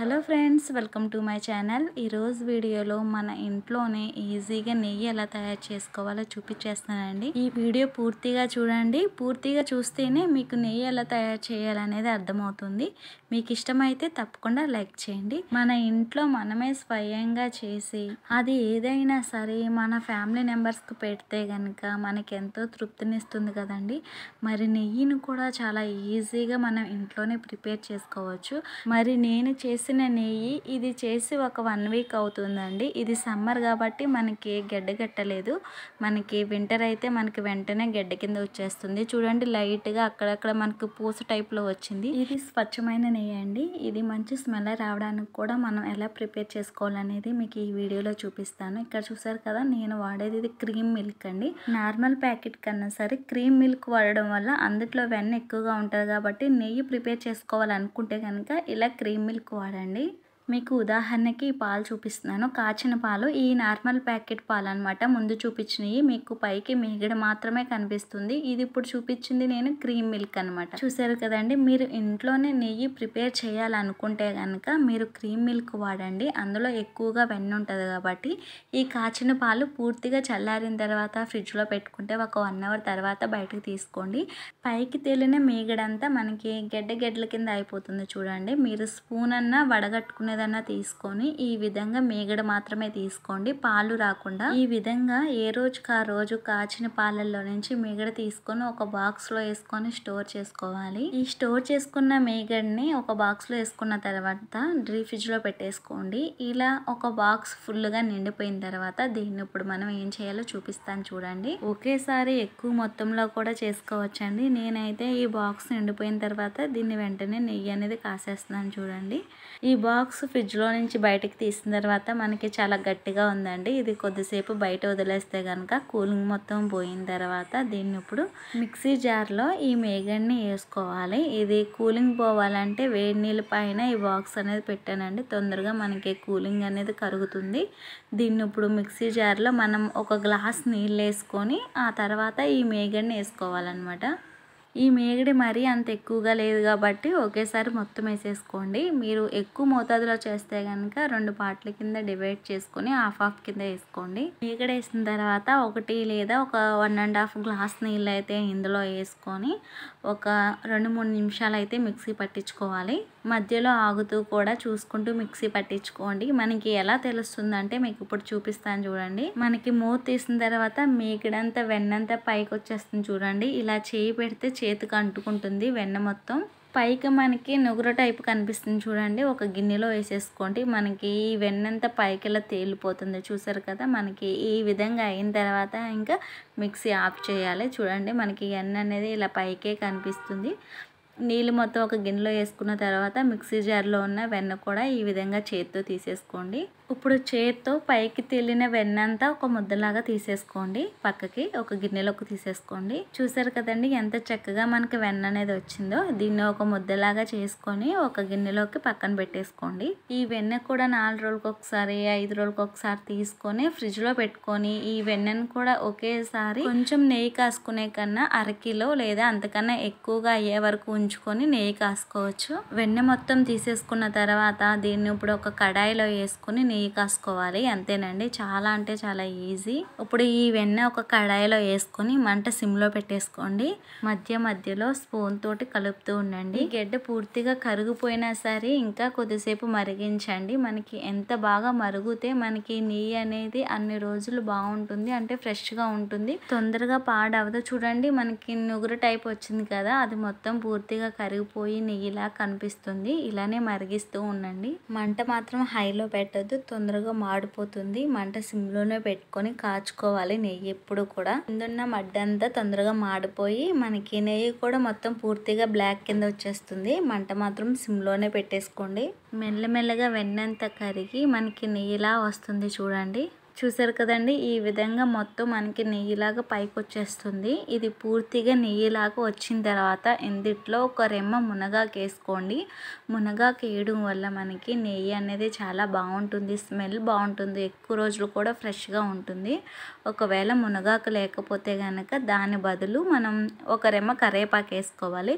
hello friends welcome to my channel ఈరోజు వీడియోలో మన ఇంట్లోనే ఈజీగా నెయ్యి ఎలా తయారు చేసుకోవాలో చూపించేస్తానండి ఈ వీడియో పూర్తిగా చూడండి పూర్తిగా చూస్తేనే మీకు నెయ్యి ఎలా తయారు చేయాలనేది అర్థమవుతుంది మీకు ఇష్టమైతే తప్పకుండా లైక్ చేయండి మన ఇంట్లో మనమే స్వయంగా చేసి అది ఏదైనా సరే మన ఫ్యామిలీ మెంబర్స్కి పెడితే కనుక మనకి ఎంతో తృప్తినిస్తుంది కదండి మరి నెయ్యిని కూడా చాలా ఈజీగా మనం ఇంట్లోనే ప్రిపేర్ చేసుకోవచ్చు మరి నేను చేసే చేసిన నెయ్యి ఇది చేసి ఒక వన్ వీక్ అవుతుందండి ఇది సమ్మర్ కాబట్టి మనకి గడ్డ కట్టలేదు మనకి వింటర్ అయితే మనకి వెంటనే గడ్డ కింద వచ్చేస్తుంది చూడండి లైట్గా అక్కడక్కడ మనకు పూస టైప్లో వచ్చింది ఇది స్వచ్ఛమైన నెయ్యి అండి ఇది మంచి స్మెల్ రావడానికి కూడా మనం ఎలా ప్రిపేర్ చేసుకోవాలనేది మీకు ఈ వీడియోలో చూపిస్తాను ఇక్కడ చూసారు కదా నేను వాడేది ఇది క్రీమ్ మిల్క్ అండి నార్మల్ ప్యాకెట్ కన్నా సరే క్రీమ్ మిల్క్ వాడడం వల్ల అందుట్లో వెన్న ఎక్కువగా ఉంటుంది కాబట్టి నెయ్యి ప్రిపేర్ చేసుకోవాలనుకుంటే కనుక ఇలా క్రీమ్ మిల్క్ వాడ వాడండి మీకు ఉదాహరణకి పాలు చూపిస్తున్నాను కాచిన పాలు ఈ నార్మల్ ప్యాకెట్ పాలు అనమాట ముందు చూపించినవి మీకు పైకి మిగడ మాత్రమే కనిపిస్తుంది ఇది ఇప్పుడు చూపించింది నేను క్రీమ్ మిల్క్ అనమాట చూసారు కదండి మీరు ఇంట్లోనే నెయ్యి ప్రిపేర్ చేయాలనుకుంటే కనుక మీరు క్రీమ్ మిల్క్ వాడండి అందులో ఎక్కువగా వెన్న ఉంటుంది కాబట్టి ఈ కాచిన పాలు పూర్తిగా చల్లారిన తర్వాత ఫ్రిడ్జ్లో పెట్టుకుంటే ఒక వన్ అవర్ తర్వాత బయటకు తీసుకోండి పైకి తేలిన మీగడంతా మనకి గడ్డ గెడ్డల కింద అయిపోతుంది చూడండి మీరు స్పూన్ అన్న వడగట్టుకునే చిన్నదన్నా తీసుకొని ఈ విధంగా మేగడ మాత్రమే తీసుకోండి పాలు రాకుండా ఈ విధంగా ఏ రోజుకు ఆ రోజు కాచిన పాలల్లో నుంచి మేగడ తీసుకొని ఒక బాక్స్లో వేసుకొని స్టోర్ చేసుకోవాలి ఈ స్టోర్ చేసుకున్న మేగడ్ని ఒక బాక్స్లో వేసుకున్న తర్వాత డ్రీ ఫ్రిడ్జ్లో పెట్టేసుకోండి ఇలా ఒక బాక్స్ ఫుల్గా నిండిపోయిన తర్వాత దీన్ని ఇప్పుడు మనం ఏం చేయాలో చూపిస్తాను చూడండి ఒకేసారి ఎక్కువ మొత్తంలో కూడా చేసుకోవచ్చండి నేనైతే ఈ బాక్స్ నిండిపోయిన తర్వాత దీన్ని వెంటనే నెయ్యి అనేది కాసేస్తున్నాను చూడండి ఈ బాక్స్ ఫ్రిడ్జ్లో నుంచి బయటకు తీసిన తర్వాత మనకి చాలా గట్టిగా ఉందండి ఇది కొద్దిసేపు బయట వదిలేస్తే కనుక కూలింగ్ మొత్తం పోయిన తర్వాత దీన్ని ఇప్పుడు మిక్సీ జార్లో ఈ మేగడ్ని వేసుకోవాలి ఇది కూలింగ్ పోవాలంటే వేడి నీళ్ళ పైన ఈ బాక్స్ అనేది పెట్టానండి తొందరగా మనకి కూలింగ్ అనేది కరుగుతుంది దీన్ని ఇప్పుడు మిక్సీ జార్లో మనం ఒక గ్లాస్ నీళ్ళు వేసుకొని ఆ తర్వాత ఈ మేగడ్ని వేసుకోవాలన్నమాట ఈ మేగడి మరీ అంత ఎక్కువగా లేదు కాబట్టి ఒకేసారి మొత్తం వేసేసుకోండి మీరు ఎక్కువ మోతాదులో చేస్తే కనుక రెండు పార్ట్ల కింద డివైడ్ చేసుకొని హాఫ్ హాఫ్ కింద వేసుకోండి మేగడ వేసిన తర్వాత ఒకటి లేదా ఒక వన్ అండ్ హాఫ్ గ్లాస్ నీళ్ళు అయితే ఇందులో వేసుకొని ఒక రెండు మూడు నిమిషాలు అయితే మిక్సీ పట్టించుకోవాలి మధ్యలో ఆగుతూ కూడా చూసుకుంటూ మిక్సీ పట్టించుకోండి మనకి ఎలా తెలుస్తుంది అంటే మీకు ఇప్పుడు చూపిస్తాను చూడండి మనకి మూత తీసిన తర్వాత మేకడంతా వెన్నంతా పైకి వచ్చేస్తుంది చూడండి ఇలా చేయి పెడితే చేతికి అంటుకుంటుంది వెన్న మొత్తం పైకి మనకి నుగుర టైప్ కనిపిస్తుంది చూడండి ఒక గిన్నెలో వేసేసుకోండి మనకి ఈ వెన్నంతా పైకి ఇలా తేలిపోతుంది చూసారు కదా మనకి ఈ విధంగా అయిన తర్వాత ఇంకా మిక్సీ ఆఫ్ చేయాలి చూడండి మనకి ఎన్న అనేది ఇలా పైకే కనిపిస్తుంది నీళ్ళు మొత్తం ఒక గిన్నెలో వేసుకున్న తర్వాత మిక్సీ జార్లో ఉన్న వెన్న కూడా ఈ విధంగా చేతితో తీసేసుకోండి ఇప్పుడు చేత్తో పైకి తేలిన వెన్నంతా ఒక ముద్దలాగా తీసేసుకోండి పక్కకి ఒక గిన్నెలోకి తీసేసుకోండి చూసారు కదండి ఎంత చక్కగా మనకి వెన్న అనేది వచ్చిందో దీన్ని ఒక ముద్దలాగా చేసుకొని ఒక గిన్నెలోకి పక్కన పెట్టేసుకోండి ఈ వెన్న కూడా నాలుగు రోజులకు ఒకసారి ఐదు రోజులకు ఒకసారి తీసుకొని ఫ్రిడ్జ్లో పెట్టుకొని ఈ వెన్నను కూడా ఒకేసారి కొంచెం నెయ్యి కాసుకునే కన్నా అరకిలో లేదా అంతకన్నా ఎక్కువగా అయ్యే వరకు ఉంచుకొని నెయ్యి కాసుకోవచ్చు వెన్న మొత్తం తీసేసుకున్న తర్వాత దీన్ని ఇప్పుడు ఒక కడాయిలో నెయ్యి నెయ్యి కాసుకోవాలి అంతేనండి చాలా అంటే చాలా ఈజీ ఇప్పుడు ఈ వెన్న ఒక కడాయిలో వేసుకొని మంట సిమ్లో పెట్టేసుకోండి మధ్య మధ్యలో స్పూన్ తోటి కలుపుతూ ఉండండి గడ్డ పూర్తిగా కరిగిపోయినా సరే ఇంకా కొద్దిసేపు మరిగించండి మనకి ఎంత బాగా మరుగుతే మనకి నెయ్యి అనేది అన్ని రోజులు బాగుంటుంది అంటే ఫ్రెష్గా ఉంటుంది తొందరగా పాడవదు చూడండి మనకి నుగురు టైప్ వచ్చింది కదా అది మొత్తం పూర్తిగా కరిగిపోయి నెయ్యిలా కనిపిస్తుంది ఇలానే మరిగిస్తూ ఉండండి మంట మాత్రం హైలో పెట్టద్దు తొందరగా మాడిపోతుంది మంట సిమ్లోనే పెట్టుకొని కాచుకోవాలి నెయ్యి ఎప్పుడు కూడా ముందున్న మడ్డంతా తొందరగా మాడిపోయి మనకి నెయ్యి కూడా మొత్తం పూర్తిగా బ్లాక్ కింద వచ్చేస్తుంది మంట మాత్రం సిమ్లోనే పెట్టేసుకోండి మెల్లమెల్లగా వెన్నంతా కరిగి మనకి నెయ్యిలా వస్తుంది చూడండి చూసారు కదండి ఈ విధంగా మొత్తం మనకి నెయ్యిలాగా పైకి వచ్చేస్తుంది ఇది పూర్తిగా నెయ్యిలాగా వచ్చిన తర్వాత ఇందిట్లో ఒక రెమ్మ మునగాకు వేసుకోండి మునగాకు వేయడం వల్ల మనకి నెయ్యి అనేది చాలా బాగుంటుంది స్మెల్ బాగుంటుంది ఎక్కువ రోజులు కూడా ఫ్రెష్గా ఉంటుంది ఒకవేళ మునగాకు లేకపోతే కనుక దాని బదులు మనం ఒక రెమ్మ కరేపాకు వేసుకోవాలి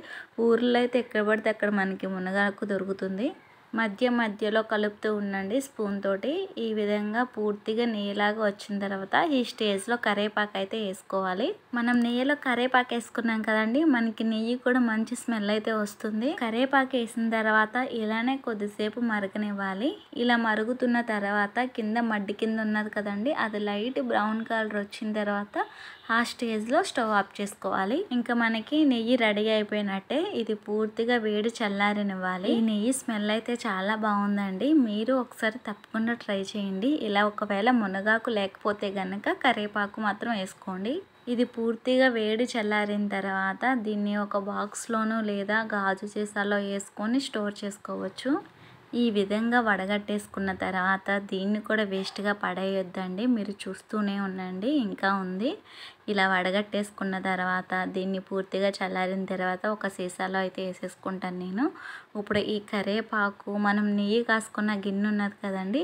ఊర్లో అయితే ఎక్కడ పడితే అక్కడ మనకి మునగాకు దొరుకుతుంది మధ్య మధ్యలో కలుపుతూ ఉండండి స్పూన్ తోటి ఈ విధంగా పూర్తిగా నెయ్యిలాగా వచ్చిన తర్వాత ఈ స్టేజ్లో కరేపాకు అయితే వేసుకోవాలి మనం నెయ్యిలో కరేపాకు వేసుకున్నాం కదండి మనకి నెయ్యి కూడా మంచి స్మెల్ అయితే వస్తుంది కరేపాకు వేసిన తర్వాత ఇలానే కొద్దిసేపు మరగనివ్వాలి ఇలా మరుగుతున్న తర్వాత కింద మడ్డి కింద ఉన్నది కదండి అది లైట్ బ్రౌన్ కలర్ వచ్చిన తర్వాత ఆ స్టేజ్లో స్టవ్ ఆఫ్ చేసుకోవాలి ఇంకా మనకి నెయ్యి రెడీ అయిపోయినట్టే ఇది పూర్తిగా వేడి చల్లారనివ్వాలి ఈ నెయ్యి స్మెల్ అయితే చాలా బాగుందండి మీరు ఒకసారి తప్పకుండా ట్రై చేయండి ఇలా ఒకవేళ మునగాకు లేకపోతే గనక కరివేపాకు మాత్రం వేసుకోండి ఇది పూర్తిగా వేడి చల్లారిన తర్వాత దీన్ని ఒక బాక్స్లోనూ లేదా గాజు సీసాలో వేసుకొని స్టోర్ చేసుకోవచ్చు ఈ విధంగా వడగట్టేసుకున్న తర్వాత దీన్ని కూడా వేస్ట్గా పడేయొద్దండి మీరు చూస్తూనే ఉండండి ఇంకా ఉంది ఇలా వడగట్టేసుకున్న తర్వాత దీన్ని పూర్తిగా చల్లారిన తర్వాత ఒక సీసాలో అయితే వేసేసుకుంటాను నేను ఇప్పుడు ఈ కరేపాకు మనం నెయ్యి కాసుకున్న గిన్నె ఉన్నది కదండి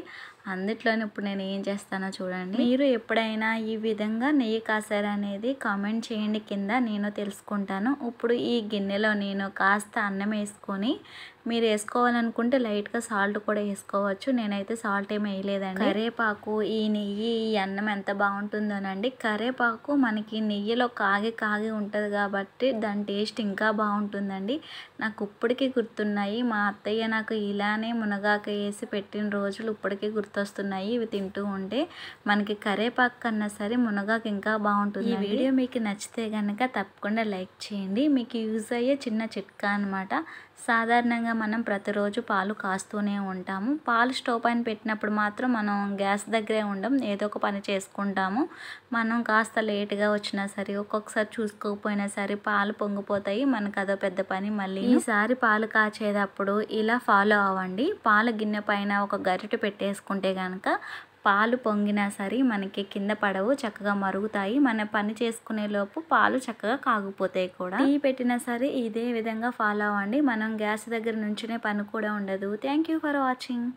అందుట్లోనే ఇప్పుడు నేను ఏం చేస్తానో చూడండి మీరు ఎప్పుడైనా ఈ విధంగా నెయ్యి కాసారనేది కామెంట్ చేయండి కింద నేను తెలుసుకుంటాను ఇప్పుడు ఈ గిన్నెలో నేను కాస్త అన్నం వేసుకొని మీరు వేసుకోవాలనుకుంటే లైట్గా సాల్ట్ కూడా వేసుకోవచ్చు నేనైతే సాల్ట్ ఏమి వేయలేదండి కరేపాకు ఈ నెయ్యి ఈ అన్నం ఎంత బాగుంటుందోనండి కరేపాకు మనకి నెయ్యిలో కాగి కాగి ఉంటుంది కాబట్టి దాని టేస్ట్ ఇంకా బాగుంటుందండి నాకు ఇప్పటికీ గుర్తున్నాయి మా అత్తయ్య నాకు ఇలానే మునగాక వేసి పెట్టిన రోజులు ఇప్పటికీ గుర్తొస్తున్నాయి ఇవి తింటూ ఉంటే మనకి కరేపాకు కన్నా సరే మునగాకు ఇంకా బాగుంటుంది ఈ వీడియో మీకు నచ్చితే కనుక తప్పకుండా లైక్ చేయండి మీకు యూజ్ అయ్యే చిన్న చిట్కా అనమాట సాధారణంగా మనం ప్రతిరోజు పాలు కాస్తూనే ఉంటాము పాలు స్టవ్ పైన పెట్టినప్పుడు మాత్రం మనం గ్యాస్ దగ్గరే ఉండం ఏదో ఒక పని చేసుకుంటాము మనం కాస్త లేట్గా గట్టిగా వచ్చినా సరే ఒక్కొక్కసారి చూసుకోకపోయినా సరే పాలు పొంగిపోతాయి మనకు అదో పెద్ద పని మళ్ళీ ఈసారి పాలు కాచేటప్పుడు ఇలా ఫాలో అవ్వండి పాల గిన్నె పైన ఒక గరిటె పెట్టేసుకుంటే కనుక పాలు పొంగినా సరే మనకి కింద పడవు చక్కగా మరుగుతాయి మన పని చేసుకునే లోపు పాలు చక్కగా కాగిపోతాయి కూడా టీ పెట్టినా సరే ఇదే విధంగా ఫాలో అవ్వండి మనం గ్యాస్ దగ్గర నుంచునే పని కూడా ఉండదు థ్యాంక్ ఫర్ వాచింగ్